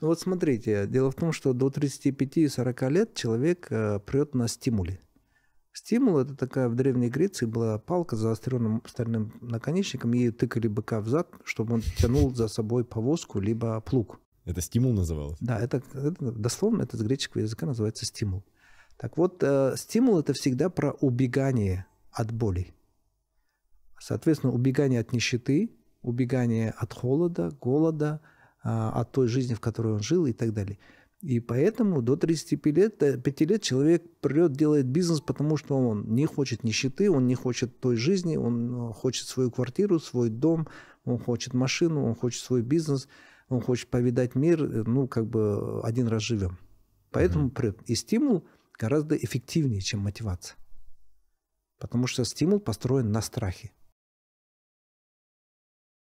Ну вот смотрите, дело в том, что до 35-40 лет человек э, прет на стимуле. Стимул – это такая в Древней Греции была палка с заостренным стальным наконечником, ею тыкали быка в зад, чтобы он тянул за собой повозку либо плуг. Это стимул называлось? Да, это, это дословно, это с греческого языка называется стимул. Так вот, э, стимул – это всегда про убегание от боли. Соответственно, убегание от нищеты, убегание от холода, голода – а, от той жизни, в которой он жил и так далее. И поэтому до 35 лет, 5 э, лет человек прет, делает бизнес, потому что он не хочет нищеты, он не хочет той жизни, он э, хочет свою квартиру, свой дом, он хочет машину, он хочет свой бизнес, он хочет повидать мир, э, ну, как бы один раз живем. Поэтому mm-hmm. прет. И стимул гораздо эффективнее, чем мотивация. Потому что стимул построен на страхе.